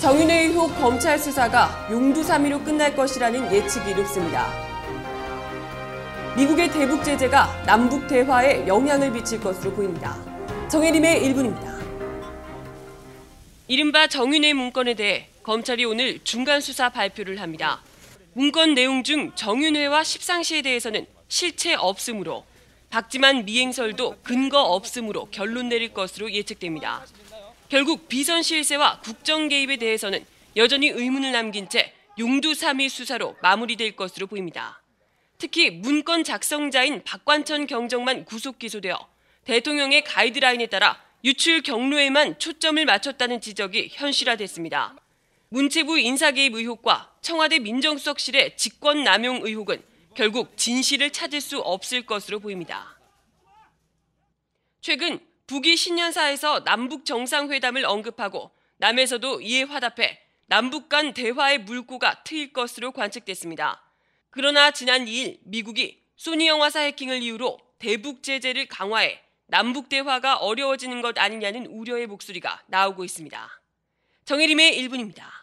정윤회 의혹 검찰 수사가 용두사미로 끝날 것이라는 예측이 이릅습니다. 미국의 대북 제재가 남북 대화에 영향을 미칠 것으로 보입니다. 정혜림의 1분입니다. 이른바 정윤회 문건에 대해 검찰이 오늘 중간 수사 발표를 합니다. 문건 내용 중 정윤회와 십상시에 대해서는 실체 없으므로 박지만 미행설도 근거 없으므로 결론 내릴 것으로 예측됩니다. 결국 비선 실세와 국정 개입에 대해서는 여전히 의문을 남긴 채 용두삼일 수사로 마무리될 것으로 보입니다. 특히 문건 작성자인 박관천 경정만 구속 기소되어 대통령의 가이드라인에 따라 유출 경로에만 초점을 맞췄다는 지적이 현실화됐습니다. 문체부 인사개입 의혹과 청와대 민정수석실의 직권 남용 의혹은 결국 진실을 찾을 수 없을 것으로 보입니다. 최근 북이 신년사에서 남북 정상회담을 언급하고 남에서도 이에 화답해 남북 간 대화의 물꼬가 트일 것으로 관측됐습니다. 그러나 지난 2일 미국이 소니 영화사 해킹을 이유로 대북 제재를 강화해 남북 대화가 어려워지는 것 아니냐는 우려의 목소리가 나오고 있습니다. 정혜림의 1분입니다.